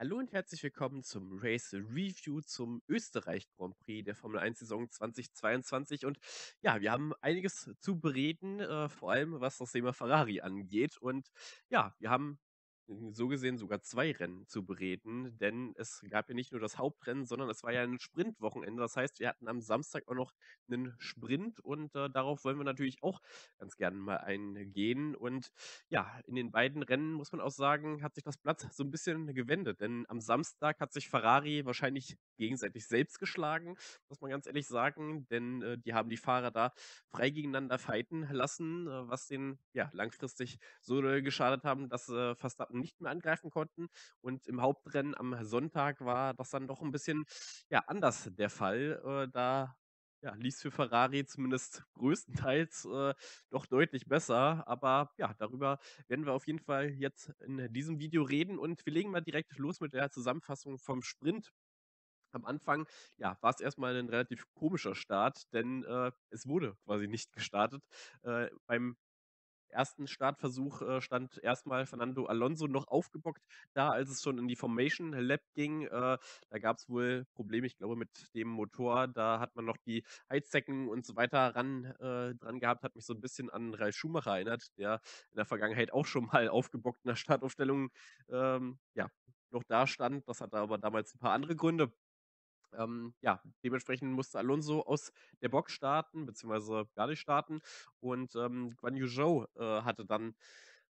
Hallo und herzlich willkommen zum Race Review zum Österreich Grand Prix der Formel 1 Saison 2022. Und ja, wir haben einiges zu bereden, äh, vor allem was das Thema Ferrari angeht. Und ja, wir haben so gesehen sogar zwei Rennen zu bereden, denn es gab ja nicht nur das Hauptrennen, sondern es war ja ein Sprintwochenende. Das heißt, wir hatten am Samstag auch noch einen Sprint und äh, darauf wollen wir natürlich auch ganz gerne mal eingehen. Und ja, in den beiden Rennen muss man auch sagen, hat sich das Platz so ein bisschen gewendet, denn am Samstag hat sich Ferrari wahrscheinlich gegenseitig selbst geschlagen, muss man ganz ehrlich sagen, denn äh, die haben die Fahrer da frei gegeneinander fighten lassen, äh, was den ja langfristig so äh, geschadet haben, dass äh, Verstappen konnten, nicht mehr angreifen konnten. Und im Hauptrennen am Sonntag war das dann doch ein bisschen ja, anders der Fall. Äh, da ja, lief für Ferrari zumindest größtenteils äh, doch deutlich besser. Aber ja, darüber werden wir auf jeden Fall jetzt in diesem Video reden und wir legen mal direkt los mit der Zusammenfassung vom Sprint. Am Anfang ja, war es erstmal ein relativ komischer Start, denn äh, es wurde quasi nicht gestartet. Äh, beim ersten Startversuch äh, stand erstmal Fernando Alonso noch aufgebockt da, als es schon in die Formation Lab ging. Äh, da gab es wohl Probleme, ich glaube, mit dem Motor. Da hat man noch die Heizsäcken und so weiter ran, äh, dran gehabt. Hat mich so ein bisschen an Ralf Schumacher erinnert, der in der Vergangenheit auch schon mal aufgebockt in der Startaufstellung ähm, ja, noch da stand. Das hatte aber damals ein paar andere Gründe. Ähm, ja, dementsprechend musste Alonso aus der Box starten, beziehungsweise gar nicht starten. Und ähm, Guan Yu Zhou äh, hatte dann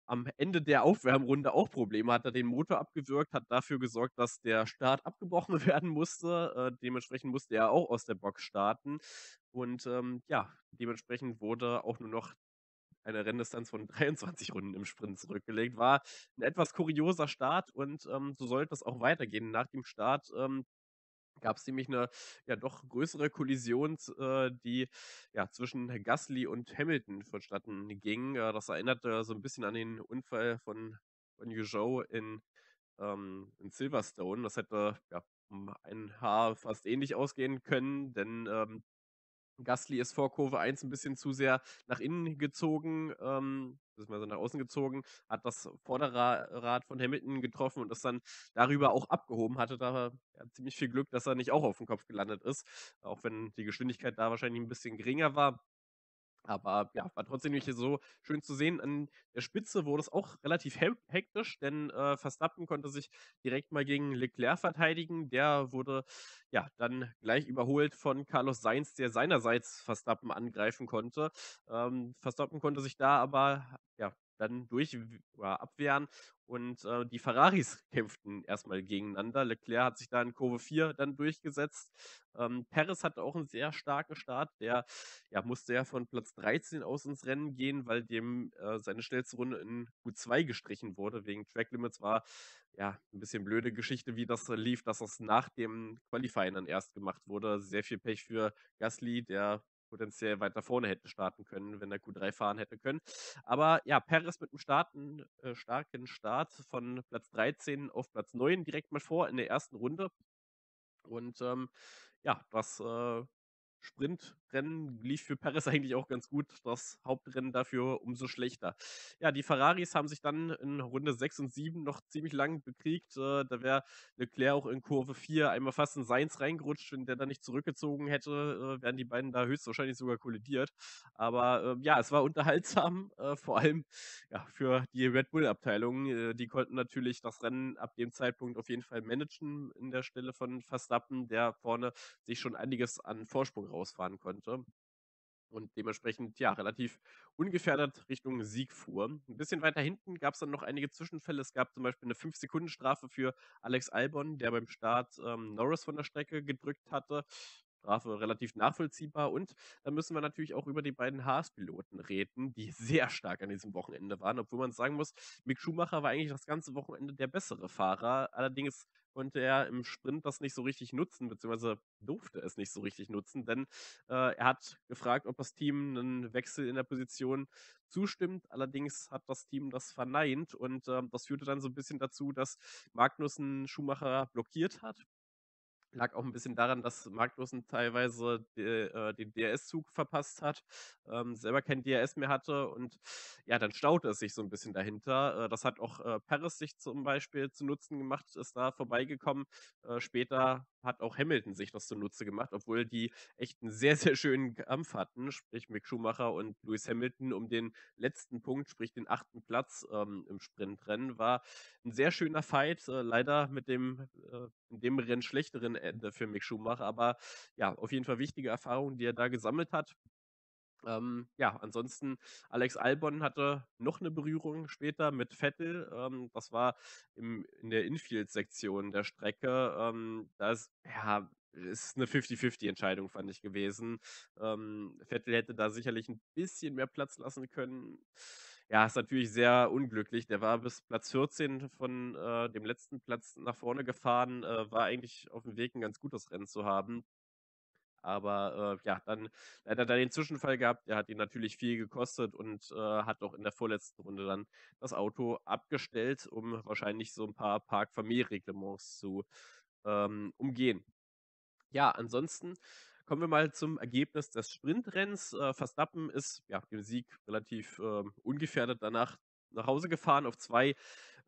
am Ende der Aufwärmrunde auch Probleme, hat er den Motor abgewürgt, hat dafür gesorgt, dass der Start abgebrochen werden musste. Äh, dementsprechend musste er auch aus der Box starten. Und ähm, ja, dementsprechend wurde auch nur noch eine Renndistanz von 23 Runden im Sprint zurückgelegt. War ein etwas kurioser Start und ähm, so sollte es auch weitergehen. Nach dem Start ähm, gab es nämlich eine ja doch größere Kollision, äh, die ja zwischen Gasly und Hamilton vonstatten ging. Äh, das erinnerte so ein bisschen an den Unfall von, von Zhou in, ähm, in Silverstone. Das hätte ja um ein Haar fast ähnlich ausgehen können, denn ähm, Gasly ist vor Kurve 1 ein bisschen zu sehr nach innen gezogen, ähm, so nach außen gezogen, hat das Vorderrad von Hamilton getroffen und ist dann darüber auch abgehoben. Hatte da ziemlich viel Glück, dass er nicht auch auf dem Kopf gelandet ist, auch wenn die Geschwindigkeit da wahrscheinlich ein bisschen geringer war. Aber ja, war trotzdem nicht so schön zu sehen. An der Spitze wurde es auch relativ hektisch, denn äh, Verstappen konnte sich direkt mal gegen Leclerc verteidigen. Der wurde ja dann gleich überholt von Carlos Sainz, der seinerseits Verstappen angreifen konnte. Ähm, Verstappen konnte sich da aber ja dann durch oder abwehren. Und äh, die Ferraris kämpften erstmal gegeneinander. Leclerc hat sich da in Kurve 4 dann durchgesetzt. Ähm, Perez hatte auch einen sehr starken Start. Der ja, musste ja von Platz 13 aus ins Rennen gehen, weil dem äh, seine schnellste Runde in Q2 gestrichen wurde. Wegen Track Limits war ja ein bisschen blöde Geschichte, wie das äh, lief, dass das nach dem Qualifying dann erst gemacht wurde. Sehr viel Pech für Gasly, der potenziell weiter vorne hätte starten können, wenn er Q3 fahren hätte können. Aber ja, Perez mit einem starken, äh, starken Start von Platz 13 auf Platz 9 direkt mal vor in der ersten Runde. Und ähm, ja, das äh, Sprintrennen lief für Paris eigentlich auch ganz gut, das Hauptrennen dafür umso schlechter. Ja, die Ferraris haben sich dann in Runde 6 und 7 noch ziemlich lang bekriegt. Äh, da wäre Leclerc auch in Kurve 4 einmal fast in Seins reingerutscht. Wenn der da nicht zurückgezogen hätte, äh, wären die beiden da höchstwahrscheinlich sogar kollidiert. Aber äh, ja, es war unterhaltsam, äh, vor allem ja, für die Red Bull-Abteilung. Äh, die konnten natürlich das Rennen ab dem Zeitpunkt auf jeden Fall managen in der Stelle von Verstappen, der vorne sich schon einiges an Vorsprung rausfahren konnte und dementsprechend ja relativ ungefährdet Richtung Sieg fuhr. Ein bisschen weiter hinten gab es dann noch einige Zwischenfälle. Es gab zum Beispiel eine 5-Sekunden-Strafe für Alex Albon, der beim Start ähm, Norris von der Strecke gedrückt hatte. Strafe relativ nachvollziehbar. Und dann müssen wir natürlich auch über die beiden Haas-Piloten reden, die sehr stark an diesem Wochenende waren. Obwohl man sagen muss, Mick Schumacher war eigentlich das ganze Wochenende der bessere Fahrer. Allerdings konnte er im Sprint das nicht so richtig nutzen, beziehungsweise durfte es nicht so richtig nutzen, denn äh, er hat gefragt, ob das Team einen Wechsel in der Position zustimmt. Allerdings hat das Team das verneint und äh, das führte dann so ein bisschen dazu, dass Magnussen Schumacher blockiert hat Lag auch ein bisschen daran, dass Magnussen teilweise die, äh, den DRS-Zug verpasst hat, ähm, selber kein DRS mehr hatte und ja, dann staute es sich so ein bisschen dahinter. Äh, das hat auch äh, Paris sich zum Beispiel zu Nutzen gemacht, ist da vorbeigekommen. Äh, später hat auch Hamilton sich das zunutze gemacht, obwohl die echt einen sehr, sehr schönen Kampf hatten, sprich Mick Schumacher und Lewis Hamilton um den letzten Punkt, sprich den achten Platz ähm, im Sprintrennen. War ein sehr schöner Fight, äh, leider mit dem äh, in dem Rennen schlechteren Ende für Mick Schumacher, aber ja, auf jeden Fall wichtige Erfahrungen, die er da gesammelt hat. Ähm, ja, ansonsten, Alex Albon hatte noch eine Berührung später mit Vettel. Ähm, das war im, in der Infield-Sektion der Strecke. Ähm, das ja, ist eine 50-50-Entscheidung, fand ich gewesen. Ähm, Vettel hätte da sicherlich ein bisschen mehr Platz lassen können. Ja, ist natürlich sehr unglücklich. Der war bis Platz 14 von äh, dem letzten Platz nach vorne gefahren, äh, war eigentlich auf dem Weg, ein ganz gutes Rennen zu haben. Aber äh, ja, dann hat er da den Zwischenfall gehabt. Er hat ihn natürlich viel gekostet und äh, hat auch in der vorletzten Runde dann das Auto abgestellt, um wahrscheinlich so ein paar Park-Familie-Reglements zu ähm, umgehen. Ja, ansonsten kommen wir mal zum Ergebnis des Sprintrenns. Äh, Verstappen ist ja, dem Sieg relativ ähm, ungefährdet danach nach Hause gefahren auf zwei,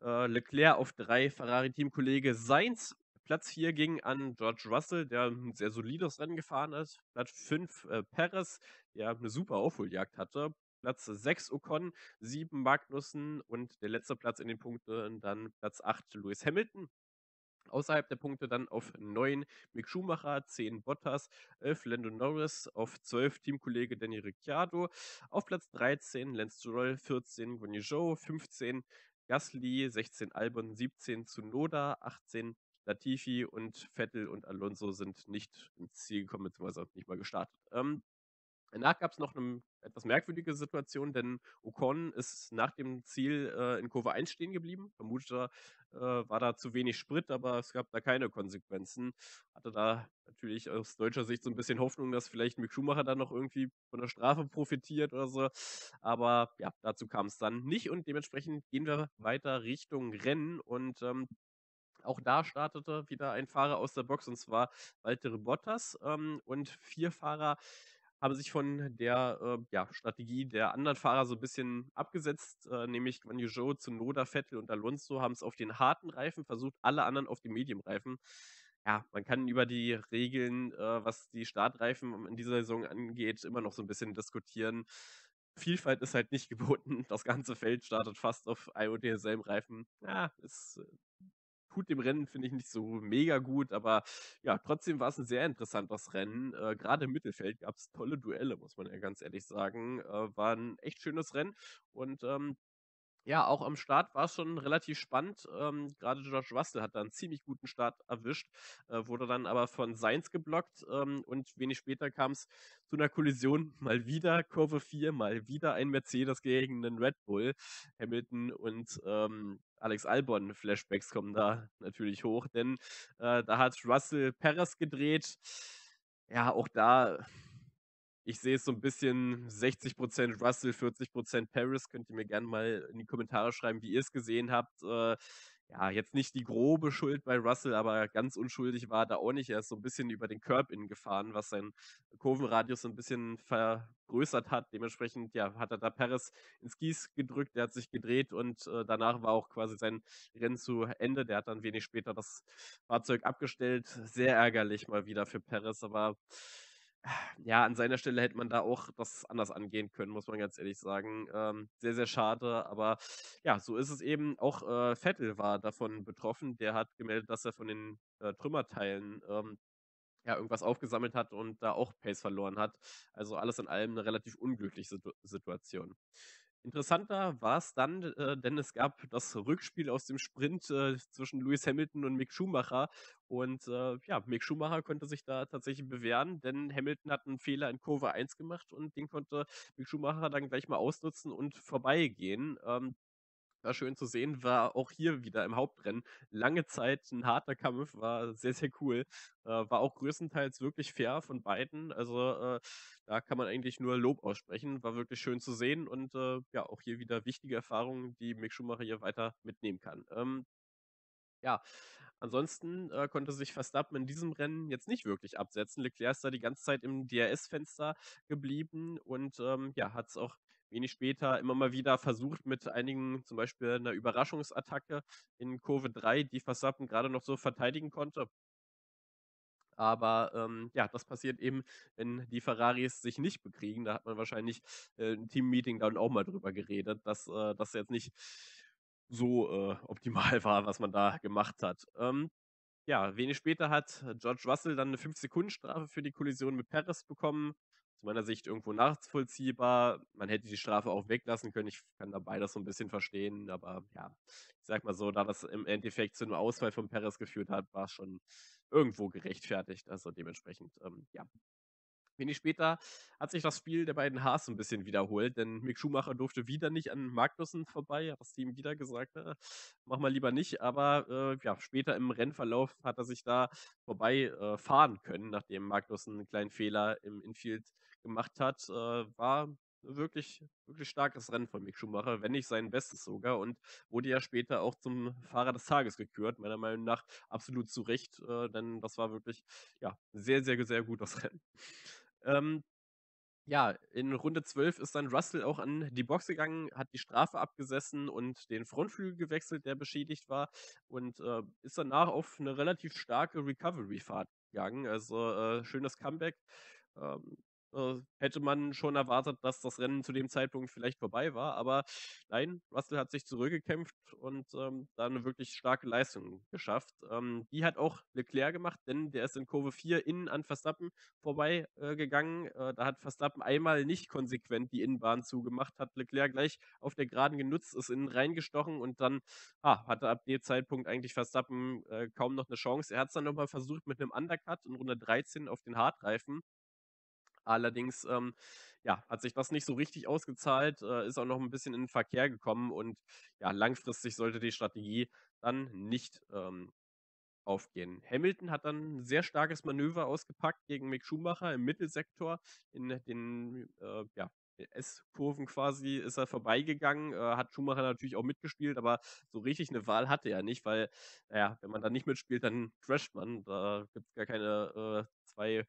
äh, Leclerc auf drei, Ferrari-Teamkollege Seins Platz 4 ging an George Russell, der ein sehr solides Rennen gefahren hat. Platz 5 äh, Perez, der eine super Aufholjagd hatte. Platz 6 Ocon, 7 Magnussen und der letzte Platz in den Punkten dann Platz 8 Lewis Hamilton. Außerhalb der Punkte dann auf 9 Mick Schumacher, 10 Bottas, 11 Lando Norris, auf 12 Teamkollege Danny Ricciardo, auf Platz 13 Lance Stroll, 14 Joe, 15 Gasly, 16 Albon, 17 Tsunoda, 18 Latifi und Vettel und Alonso sind nicht ins Ziel gekommen, beziehungsweise nicht mal gestartet. Ähm, danach gab es noch eine etwas merkwürdige Situation, denn Ocon ist nach dem Ziel äh, in Kurve 1 stehen geblieben. Vermutlich äh, war da zu wenig Sprit, aber es gab da keine Konsequenzen. Hatte da natürlich aus deutscher Sicht so ein bisschen Hoffnung, dass vielleicht Mick Schumacher da noch irgendwie von der Strafe profitiert oder so. Aber ja, dazu kam es dann nicht und dementsprechend gehen wir weiter Richtung Rennen und ähm, auch da startete wieder ein Fahrer aus der Box und zwar Walter Bottas. Ähm, und vier Fahrer haben sich von der äh, ja, Strategie der anderen Fahrer so ein bisschen abgesetzt, äh, nämlich Guan Yu Zunoda, Vettel und Alonso haben es auf den harten Reifen versucht, alle anderen auf den Medium-Reifen. Ja, man kann über die Regeln, äh, was die Startreifen in dieser Saison angeht, immer noch so ein bisschen diskutieren. Vielfalt ist halt nicht geboten. Das ganze Feld startet fast auf ein selben Reifen. Ja, ist äh, tut dem Rennen, finde ich, nicht so mega gut, aber ja, trotzdem war es ein sehr interessantes Rennen. Äh, Gerade im Mittelfeld gab es tolle Duelle, muss man ja ganz ehrlich sagen. Äh, war ein echt schönes Rennen und ähm, ja, auch am Start war es schon relativ spannend. Ähm, Gerade George Russell hat da einen ziemlich guten Start erwischt, äh, wurde dann aber von Sainz geblockt ähm, und wenig später kam es zu einer Kollision. Mal wieder Kurve 4, mal wieder ein Mercedes gegen einen Red Bull. Hamilton und ähm, Alex Albon-Flashbacks kommen da natürlich hoch, denn äh, da hat Russell Perez gedreht. Ja, auch da, ich sehe es so ein bisschen 60% Russell, 40% Paris. Könnt ihr mir gerne mal in die Kommentare schreiben, wie ihr es gesehen habt. Äh, ja, jetzt nicht die grobe Schuld bei Russell, aber ganz unschuldig war da auch nicht. Er ist so ein bisschen über den Curb innen gefahren, was seinen Kurvenradius so ein bisschen vergrößert hat. Dementsprechend ja, hat er da Perez ins Kies gedrückt, der hat sich gedreht und äh, danach war auch quasi sein Rennen zu Ende. Der hat dann wenig später das Fahrzeug abgestellt. Sehr ärgerlich mal wieder für Perez, aber ja, an seiner Stelle hätte man da auch das anders angehen können, muss man ganz ehrlich sagen. Ähm, sehr, sehr schade, aber ja, so ist es eben. Auch äh, Vettel war davon betroffen. Der hat gemeldet, dass er von den äh, Trümmerteilen ähm, ja, irgendwas aufgesammelt hat und da auch Pace verloren hat. Also alles in allem eine relativ unglückliche Situ Situation. Interessanter war es dann, äh, denn es gab das Rückspiel aus dem Sprint äh, zwischen Lewis Hamilton und Mick Schumacher. Und äh, ja, Mick Schumacher konnte sich da tatsächlich bewähren, denn Hamilton hat einen Fehler in Kurve 1 gemacht und den konnte Mick Schumacher dann gleich mal ausnutzen und vorbeigehen. Ähm, war schön zu sehen, war auch hier wieder im Hauptrennen. Lange Zeit ein harter Kampf, war sehr, sehr cool. Äh, war auch größtenteils wirklich fair von beiden. Also äh, da kann man eigentlich nur Lob aussprechen. War wirklich schön zu sehen und äh, ja, auch hier wieder wichtige Erfahrungen, die Mick Schumacher hier weiter mitnehmen kann. Ähm, ja, ansonsten äh, konnte sich Verstappen in diesem Rennen jetzt nicht wirklich absetzen. Leclerc ist da die ganze Zeit im DRS-Fenster geblieben und ähm, ja, hat es auch wenig später immer mal wieder versucht mit einigen, zum Beispiel einer Überraschungsattacke in Kurve 3, die Verstappen gerade noch so verteidigen konnte. Aber ähm, ja, das passiert eben, wenn die Ferraris sich nicht bekriegen. Da hat man wahrscheinlich äh, im Teammeeting dann auch mal drüber geredet, dass äh, das jetzt nicht so äh, optimal war, was man da gemacht hat. Ähm, ja, wenig später hat George Russell dann eine 5-Sekunden-Strafe für die Kollision mit Perez bekommen aus meiner Sicht irgendwo nachvollziehbar. Man hätte die Strafe auch weglassen können. Ich kann da beides so ein bisschen verstehen, aber ja, ich sag mal so, da das im Endeffekt zu einem Ausfall von Perez geführt hat, war es schon irgendwo gerechtfertigt. Also dementsprechend, ähm, ja. Wenig später hat sich das Spiel der beiden Haas ein bisschen wiederholt, denn Mick Schumacher durfte wieder nicht an Magnussen vorbei, hat das Team wieder gesagt, äh, mach mal lieber nicht, aber äh, ja, später im Rennverlauf hat er sich da vorbei äh, fahren können, nachdem Magnussen einen kleinen Fehler im Infield gemacht hat, äh, war wirklich, wirklich starkes Rennen von Mick Schumacher, wenn nicht sein Bestes sogar und wurde ja später auch zum Fahrer des Tages gekürt, meiner Meinung nach absolut zu Recht, äh, denn das war wirklich, ja, sehr, sehr, sehr gut das Rennen. Ähm, ja, in Runde 12 ist dann Russell auch an die Box gegangen, hat die Strafe abgesessen und den Frontflügel gewechselt, der beschädigt war und äh, ist danach auf eine relativ starke Recovery-Fahrt gegangen. Also äh, schönes Comeback. Ähm, äh, hätte man schon erwartet, dass das Rennen zu dem Zeitpunkt vielleicht vorbei war. Aber nein, Russell hat sich zurückgekämpft und ähm, da eine wirklich starke Leistung geschafft. Ähm, die hat auch Leclerc gemacht, denn der ist in Kurve 4 innen an Verstappen vorbeigegangen. Äh, äh, da hat Verstappen einmal nicht konsequent die Innenbahn zugemacht, hat Leclerc gleich auf der Geraden genutzt, ist innen reingestochen und dann ah, hatte ab dem Zeitpunkt eigentlich Verstappen äh, kaum noch eine Chance. Er hat es dann nochmal versucht mit einem Undercut in Runde 13 auf den Hartreifen Allerdings ähm, ja, hat sich das nicht so richtig ausgezahlt, äh, ist auch noch ein bisschen in den Verkehr gekommen und ja, langfristig sollte die Strategie dann nicht ähm, aufgehen. Hamilton hat dann ein sehr starkes Manöver ausgepackt gegen Mick Schumacher im Mittelsektor. In den äh, ja, S-Kurven quasi ist er vorbeigegangen, äh, hat Schumacher natürlich auch mitgespielt, aber so richtig eine Wahl hatte er nicht, weil, naja, wenn man da nicht mitspielt, dann crasht man. Da gibt es gar keine äh, zwei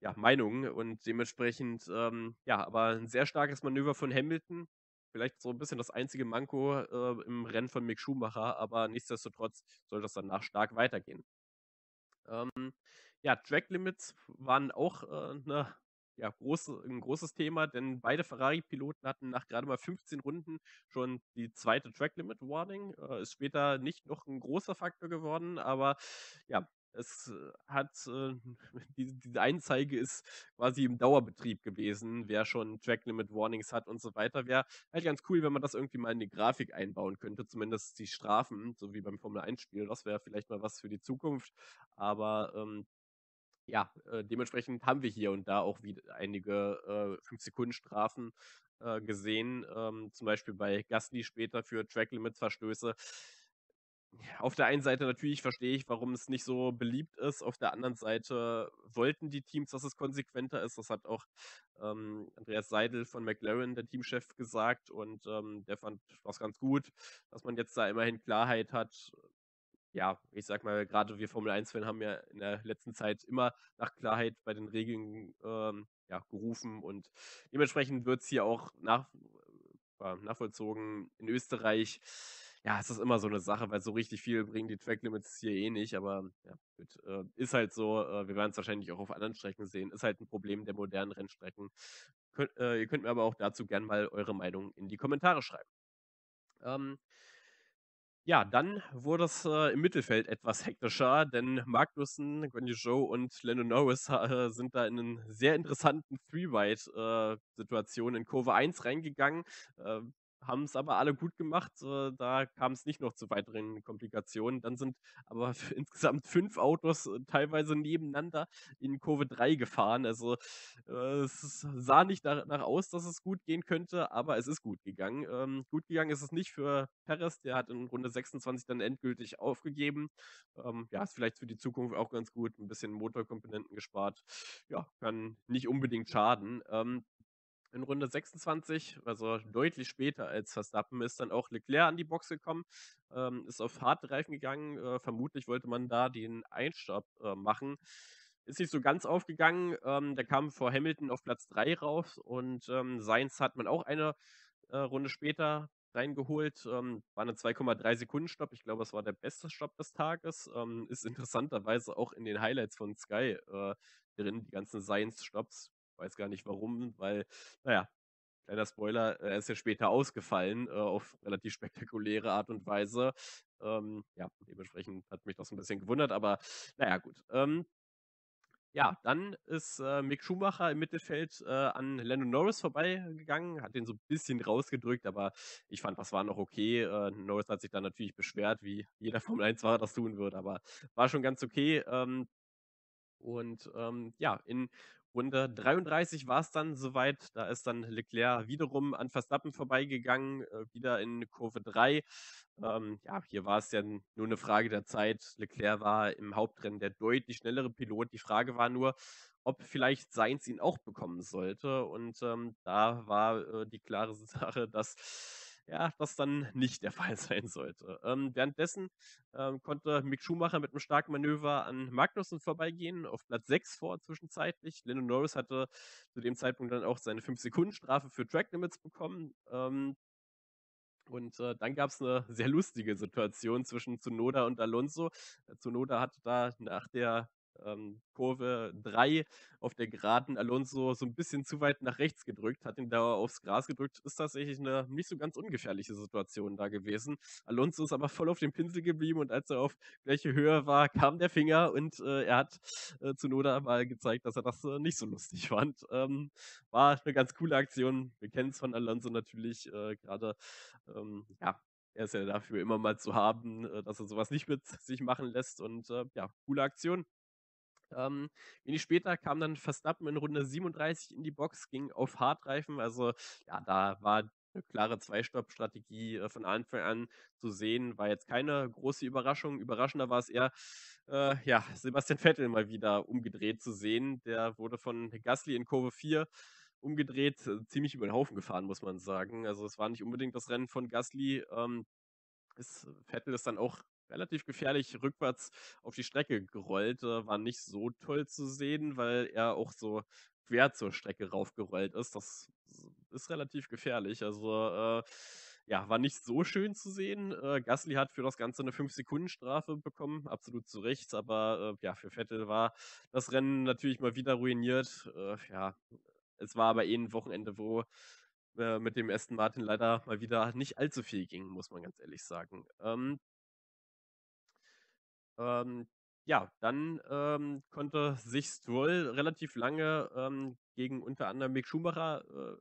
ja, Meinungen und dementsprechend, ähm, ja, aber ein sehr starkes Manöver von Hamilton. Vielleicht so ein bisschen das einzige Manko äh, im Rennen von Mick Schumacher, aber nichtsdestotrotz soll das danach stark weitergehen. Ähm, ja, Track Limits waren auch äh, eine ja, groß, ein großes Thema, denn beide Ferrari-Piloten hatten nach gerade mal 15 Runden schon die zweite Track Limit Warning. Äh, ist später nicht noch ein großer Faktor geworden, aber ja, es äh, hat, äh, die, diese Einzeige ist quasi im Dauerbetrieb gewesen, wer schon Track Limit Warnings hat und so weiter. Wäre halt ganz cool, wenn man das irgendwie mal in die Grafik einbauen könnte, zumindest die Strafen, so wie beim Formel 1 Spiel. Das wäre vielleicht mal was für die Zukunft. Aber ähm, ja, äh, dementsprechend haben wir hier und da auch wieder einige 5-Sekunden-Strafen äh, äh, gesehen. Ähm, zum Beispiel bei Gasly später für Track-Limit-Verstöße auf der einen Seite natürlich verstehe ich, warum es nicht so beliebt ist. Auf der anderen Seite wollten die Teams, dass es konsequenter ist. Das hat auch ähm, Andreas Seidel von McLaren, der Teamchef, gesagt. Und ähm, der fand das ganz gut, dass man jetzt da immerhin Klarheit hat. Ja, ich sag mal, gerade wir Formel 1-Fan haben ja in der letzten Zeit immer nach Klarheit bei den Regeln ähm, ja, gerufen. Und dementsprechend wird es hier auch nach, äh, nachvollzogen in Österreich ja, es ist immer so eine Sache, weil so richtig viel bringen die Track Limits hier eh nicht, aber ja, gut. Äh, ist halt so, äh, wir werden es wahrscheinlich auch auf anderen Strecken sehen, ist halt ein Problem der modernen Rennstrecken. Kön äh, ihr könnt mir aber auch dazu gern mal eure Meinung in die Kommentare schreiben. Ähm, ja, dann wurde es äh, im Mittelfeld etwas hektischer, denn Magnussen, Gwendy Joe und Lennon Norris äh, sind da in einen sehr interessanten Three-Wide-Situation äh, in Kurve 1 reingegangen ähm, haben es aber alle gut gemacht. da kam es nicht noch zu weiteren Komplikationen. Dann sind aber insgesamt fünf Autos äh, teilweise nebeneinander in Kurve 3 gefahren. Also äh, es sah nicht danach aus, dass es gut gehen könnte, aber es ist gut gegangen. Ähm, gut gegangen ist es nicht für Perez, der hat in Runde 26 dann endgültig aufgegeben. Ähm, ja, ist vielleicht für die Zukunft auch ganz gut. Ein bisschen Motorkomponenten gespart. Ja, kann nicht unbedingt schaden. Ähm, in Runde 26, also deutlich später als Verstappen, ist dann auch Leclerc an die Box gekommen, ähm, ist auf harte Reifen gegangen. Äh, vermutlich wollte man da den Einstopp äh, machen. Ist nicht so ganz aufgegangen. Ähm, der kam vor Hamilton auf Platz 3 raus und ähm, Seins hat man auch eine äh, Runde später reingeholt. Ähm, war eine 2,3 Sekunden Stopp. Ich glaube, es war der beste Stopp des Tages. Ähm, ist interessanterweise auch in den Highlights von Sky äh, drin, die ganzen Science-Stops. Weiß gar nicht warum, weil, naja, kleiner Spoiler, er ist ja später ausgefallen äh, auf relativ spektakuläre Art und Weise. Ähm, ja, dementsprechend hat mich das ein bisschen gewundert, aber naja, gut. Ähm, ja, dann ist äh, Mick Schumacher im Mittelfeld äh, an Lennon Norris vorbeigegangen, hat den so ein bisschen rausgedrückt, aber ich fand, das war noch okay. Äh, Norris hat sich dann natürlich beschwert, wie jeder Formel 1 war, das tun würde, aber war schon ganz okay. Ähm, und ähm, ja, in Runde 33 war es dann soweit. Da ist dann Leclerc wiederum an Verstappen vorbeigegangen, äh, wieder in Kurve 3. Ähm, ja, hier war es ja nur eine Frage der Zeit. Leclerc war im Hauptrennen der deutlich schnellere Pilot. Die Frage war nur, ob vielleicht Seins ihn auch bekommen sollte. Und ähm, da war äh, die klare Sache, dass ja, das dann nicht der Fall sein sollte. Ähm, währenddessen ähm, konnte Mick Schumacher mit einem starken Manöver an Magnussen vorbeigehen, auf Platz 6 vor zwischenzeitlich. Lennon Norris hatte zu dem Zeitpunkt dann auch seine 5-Sekunden-Strafe für Track Limits bekommen. Ähm, und äh, dann gab es eine sehr lustige Situation zwischen Tsunoda und Alonso. Tsunoda hatte da nach der ähm, Kurve 3 auf der Geraden Alonso so ein bisschen zu weit nach rechts gedrückt, hat ihn da aufs Gras gedrückt, ist tatsächlich eine nicht so ganz ungefährliche Situation da gewesen. Alonso ist aber voll auf dem Pinsel geblieben und als er auf gleiche Höhe war, kam der Finger und äh, er hat äh, zu Noda mal gezeigt, dass er das äh, nicht so lustig fand. Ähm, war eine ganz coole Aktion. Wir kennen es von Alonso natürlich äh, gerade. Ähm, ja, er ist ja dafür immer mal zu haben, äh, dass er sowas nicht mit sich machen lässt. Und äh, ja, coole Aktion. Ähm, wenig später kam dann Verstappen in Runde 37 in die Box, ging auf Hartreifen. Also ja, da war eine klare zweistopp strategie äh, von Anfang an zu sehen. War jetzt keine große Überraschung. Überraschender war es eher, äh, ja, Sebastian Vettel mal wieder umgedreht zu sehen. Der wurde von Gasly in Kurve 4 umgedreht, äh, ziemlich über den Haufen gefahren, muss man sagen. Also es war nicht unbedingt das Rennen von Gasly. Ähm, ist, Vettel ist dann auch relativ gefährlich rückwärts auf die Strecke gerollt. Äh, war nicht so toll zu sehen, weil er auch so quer zur Strecke raufgerollt ist. Das ist relativ gefährlich. Also äh, ja, war nicht so schön zu sehen. Äh, Gasly hat für das Ganze eine 5-Sekunden-Strafe bekommen, absolut zu Recht, aber äh, ja, für Vettel war das Rennen natürlich mal wieder ruiniert. Äh, ja, es war aber eh ein Wochenende, wo äh, mit dem Aston Martin leider mal wieder nicht allzu viel ging, muss man ganz ehrlich sagen. Ähm, ähm, ja, dann ähm, konnte sich Stroll relativ lange ähm, gegen unter anderem Mick Schumacher äh,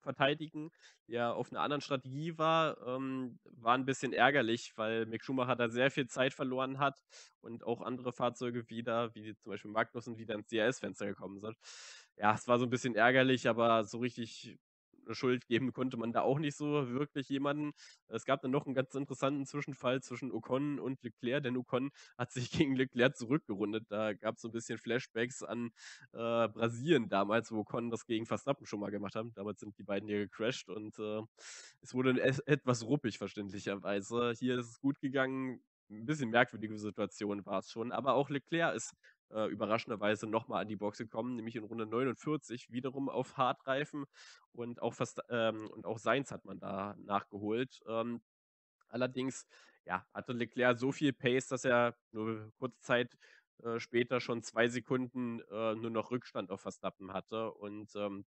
verteidigen, der auf einer anderen Strategie war, ähm, war ein bisschen ärgerlich, weil Mick Schumacher da sehr viel Zeit verloren hat und auch andere Fahrzeuge wieder, wie zum Beispiel Magnussen, wieder ins crs fenster gekommen sind. Ja, es war so ein bisschen ärgerlich, aber so richtig Schuld geben konnte man da auch nicht so wirklich jemanden. Es gab dann noch einen ganz interessanten Zwischenfall zwischen Ocon und Leclerc, denn Ocon hat sich gegen Leclerc zurückgerundet. Da gab es so ein bisschen Flashbacks an äh, Brasilien damals, wo Ocon das gegen Verstappen schon mal gemacht hat. Damals sind die beiden hier gecrashed und äh, es wurde etwas ruppig, verständlicherweise. Hier ist es gut gegangen. Ein bisschen merkwürdige Situation war es schon, aber auch Leclerc ist äh, überraschenderweise nochmal an die Box gekommen, nämlich in Runde 49, wiederum auf Hartreifen und auch, fast, ähm, und auch Seins hat man da nachgeholt. Ähm, allerdings ja, hatte Leclerc so viel Pace, dass er nur kurze Zeit äh, später schon zwei Sekunden äh, nur noch Rückstand auf Verstappen hatte und ähm,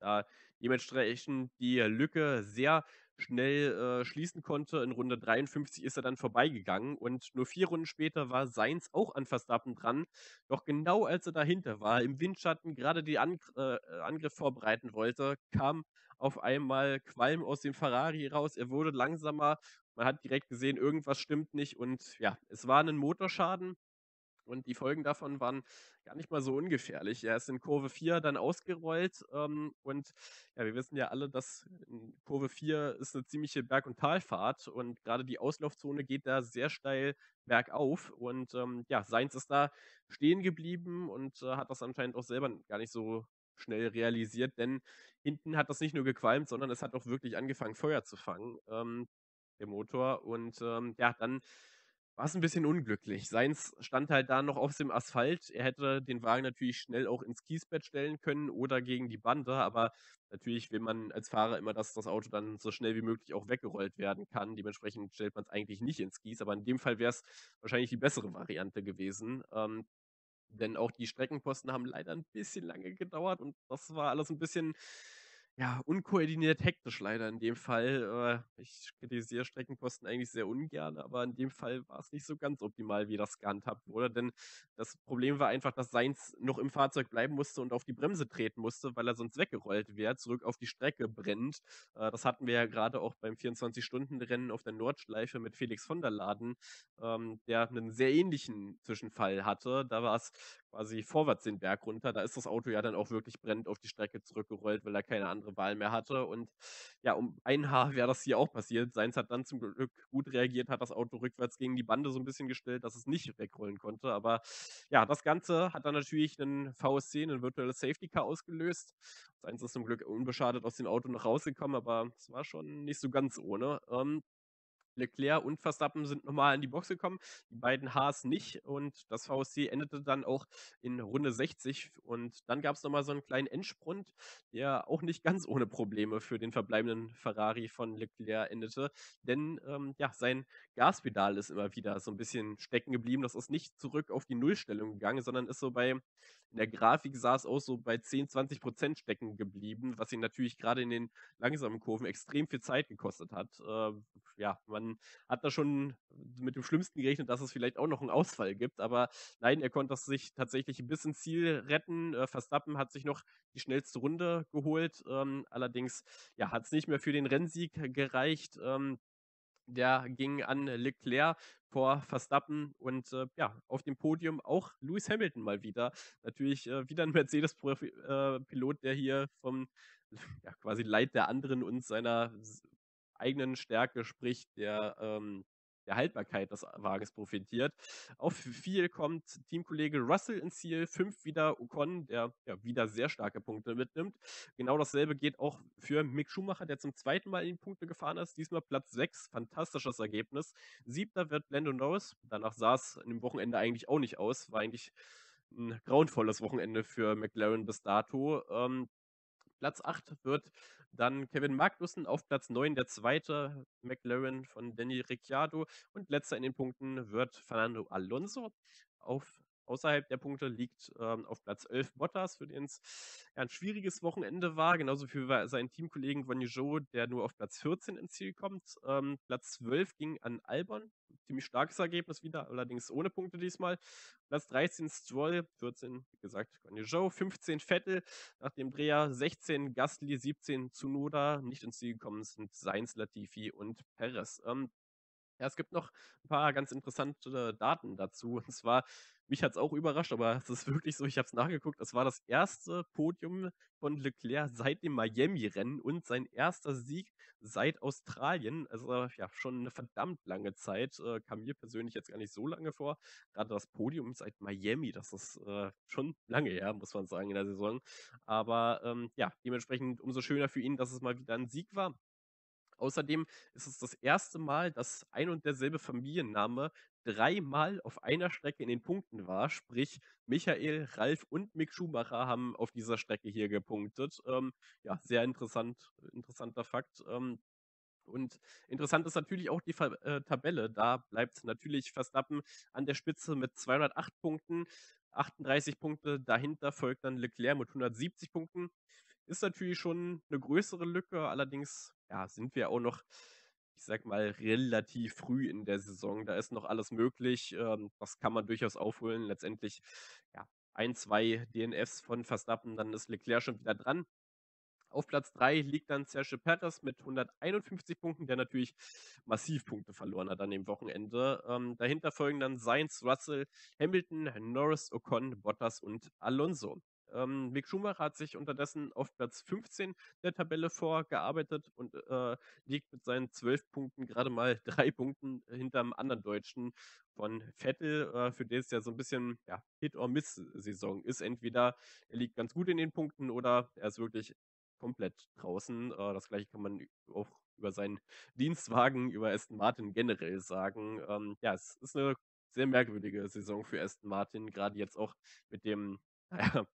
da dementsprechend die Lücke sehr schnell äh, schließen konnte. In Runde 53 ist er dann vorbeigegangen und nur vier Runden später war Seins auch an Verstappen dran. Doch genau als er dahinter war, im Windschatten gerade den Ang äh, äh, Angriff vorbereiten wollte, kam auf einmal Qualm aus dem Ferrari raus. Er wurde langsamer. Man hat direkt gesehen, irgendwas stimmt nicht. Und ja, es war ein Motorschaden. Und die Folgen davon waren gar nicht mal so ungefährlich. Er ist in Kurve 4 dann ausgerollt ähm, und ja, wir wissen ja alle, dass Kurve 4 ist eine ziemliche Berg- und Talfahrt und gerade die Auslaufzone geht da sehr steil bergauf und ähm, ja, Seins ist da stehen geblieben und äh, hat das anscheinend auch selber gar nicht so schnell realisiert, denn hinten hat das nicht nur gequalmt, sondern es hat auch wirklich angefangen, Feuer zu fangen, ähm, der Motor. Und ähm, ja, dann war es ein bisschen unglücklich. Seins stand halt da noch auf dem Asphalt. Er hätte den Wagen natürlich schnell auch ins Kiesbett stellen können oder gegen die Bande, ne? aber natürlich will man als Fahrer immer, dass das Auto dann so schnell wie möglich auch weggerollt werden kann. Dementsprechend stellt man es eigentlich nicht ins Kies, aber in dem Fall wäre es wahrscheinlich die bessere Variante gewesen. Ähm, denn auch die Streckenposten haben leider ein bisschen lange gedauert und das war alles ein bisschen ja, unkoordiniert hektisch leider in dem Fall. Äh, ich kritisiere Streckenposten eigentlich sehr ungern, aber in dem Fall war es nicht so ganz optimal, wie das gehandhabt wurde, denn das Problem war einfach, dass Seins noch im Fahrzeug bleiben musste und auf die Bremse treten musste, weil er sonst weggerollt wäre, zurück auf die Strecke brennt. Äh, das hatten wir ja gerade auch beim 24-Stunden-Rennen auf der Nordschleife mit Felix von der Laden, ähm, der einen sehr ähnlichen Zwischenfall hatte. Da war es quasi vorwärts den Berg runter. Da ist das Auto ja dann auch wirklich brennend auf die Strecke zurückgerollt, weil er keine andere Wahl mehr hatte. Und ja, um ein Haar wäre das hier auch passiert. Seins hat dann zum Glück gut reagiert, hat das Auto rückwärts gegen die Bande so ein bisschen gestellt, dass es nicht wegrollen konnte. Aber ja, das Ganze hat dann natürlich einen VSC, einen virtuelles Safety Car ausgelöst. Seins ist zum Glück unbeschadet aus dem Auto noch rausgekommen, aber es war schon nicht so ganz ohne. Ähm, Leclerc und Verstappen sind nochmal in die Box gekommen, die beiden Haas nicht und das VSC endete dann auch in Runde 60 und dann gab es nochmal so einen kleinen Endsprung, der auch nicht ganz ohne Probleme für den verbleibenden Ferrari von Leclerc endete, denn ähm, ja, sein Gaspedal ist immer wieder so ein bisschen stecken geblieben, das ist nicht zurück auf die Nullstellung gegangen, sondern ist so bei in der Grafik sah es auch so bei 10, 20 Prozent stecken geblieben, was ihn natürlich gerade in den langsamen Kurven extrem viel Zeit gekostet hat. Äh, ja, man hat da schon mit dem Schlimmsten gerechnet, dass es vielleicht auch noch einen Ausfall gibt, aber nein, er konnte sich tatsächlich ein bisschen Ziel retten. Äh, Verstappen hat sich noch die schnellste Runde geholt, ähm, allerdings ja, hat es nicht mehr für den Rennsieg gereicht. Ähm, der ging an Leclerc vor Verstappen und äh, ja, auf dem Podium auch Lewis Hamilton mal wieder. Natürlich äh, wieder ein Mercedes-Pilot, äh, der hier vom ja, quasi Leid der anderen und seiner eigenen Stärke spricht, der ähm, der Haltbarkeit des Wagens profitiert. Auf viel kommt Teamkollege Russell ins Ziel, fünf wieder Ocon, der ja, wieder sehr starke Punkte mitnimmt. Genau dasselbe geht auch für Mick Schumacher, der zum zweiten Mal in die Punkte gefahren ist, diesmal Platz sechs, fantastisches Ergebnis. Siebter wird Lando Norris, danach sah es im Wochenende eigentlich auch nicht aus, war eigentlich ein grauenvolles Wochenende für McLaren bis dato. Ähm, Platz 8 wird dann Kevin Magnussen, auf Platz 9 der zweite McLaren von Danny Ricciardo und letzter in den Punkten wird Fernando Alonso. Auf außerhalb der Punkte liegt ähm, auf Platz 11 Bottas, für den es ein schwieriges Wochenende war, genauso für seinen Teamkollegen Von Joe, der nur auf Platz 14 ins Ziel kommt. Ähm, Platz 12 ging an Albon, ziemlich starkes Ergebnis wieder, allerdings ohne Punkte diesmal. Platz 13 Stroll, 14, wie gesagt, Joe, 15 Vettel, nach dem Dreher 16, Gastly, 17, Tsunoda nicht ins Ziel gekommen sind, Sainz, Latifi und Perez. Ähm, ja, es gibt noch ein paar ganz interessante Daten dazu. Und zwar, mich hat es auch überrascht, aber es ist wirklich so, ich habe es nachgeguckt, es war das erste Podium von Leclerc seit dem Miami-Rennen und sein erster Sieg seit Australien. Also ja, schon eine verdammt lange Zeit. Äh, kam mir persönlich jetzt gar nicht so lange vor. Gerade das Podium seit Miami, das ist äh, schon lange her, muss man sagen, in der Saison. Aber ähm, ja, dementsprechend umso schöner für ihn, dass es mal wieder ein Sieg war. Außerdem ist es das erste Mal, dass ein und derselbe Familienname dreimal auf einer Strecke in den Punkten war. Sprich, Michael, Ralf und Mick Schumacher haben auf dieser Strecke hier gepunktet. Ähm, ja, sehr interessant, interessanter Fakt. Ähm, und interessant ist natürlich auch die äh, Tabelle. Da bleibt natürlich Verstappen an der Spitze mit 208 Punkten, 38 Punkte. Dahinter folgt dann Leclerc mit 170 Punkten. Ist natürlich schon eine größere Lücke, allerdings ja, sind wir auch noch, ich sag mal, relativ früh in der Saison. Da ist noch alles möglich. Ähm, das kann man durchaus aufholen. Letztendlich, ja, ein, zwei DNFs von Verstappen, dann ist Leclerc schon wieder dran. Auf Platz 3 liegt dann Sergio Perez mit 151 Punkten, der natürlich massiv Punkte verloren hat an dem Wochenende. Ähm, dahinter folgen dann Sainz, Russell, Hamilton, Norris, Ocon, Bottas und Alonso. Ähm, Mick Schumacher hat sich unterdessen auf Platz 15 der Tabelle vorgearbeitet und äh, liegt mit seinen 12 Punkten gerade mal drei Punkten hinter hinterm anderen Deutschen von Vettel, äh, für den es ja so ein bisschen ja, Hit-or-Miss-Saison ist. Entweder er liegt ganz gut in den Punkten oder er ist wirklich komplett draußen. Äh, das gleiche kann man auch über seinen Dienstwagen, über Aston Martin generell sagen. Ähm, ja, es ist eine sehr merkwürdige Saison für Aston Martin, gerade jetzt auch mit dem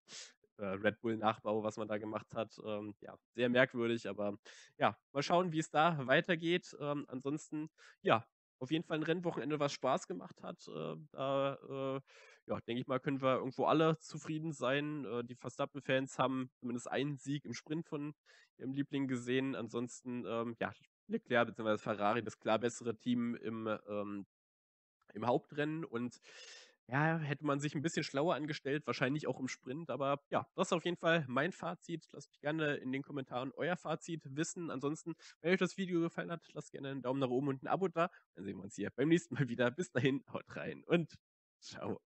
Äh, Red Bull-Nachbau, was man da gemacht hat. Ähm, ja, sehr merkwürdig, aber ja, mal schauen, wie es da weitergeht. Ähm, ansonsten, ja, auf jeden Fall ein Rennwochenende, was Spaß gemacht hat. Äh, da, äh, ja, denke ich mal, können wir irgendwo alle zufrieden sein. Äh, die Verstappen-Fans haben zumindest einen Sieg im Sprint von ihrem Liebling gesehen. Ansonsten, ähm, ja, Leclerc bzw. Ferrari das klar bessere Team im, ähm, im Hauptrennen und ja, hätte man sich ein bisschen schlauer angestellt, wahrscheinlich auch im Sprint. Aber ja, das ist auf jeden Fall mein Fazit. Lasst mich gerne in den Kommentaren euer Fazit wissen. Ansonsten, wenn euch das Video gefallen hat, lasst gerne einen Daumen nach oben und ein Abo da. Dann sehen wir uns hier beim nächsten Mal wieder. Bis dahin, haut rein und ciao.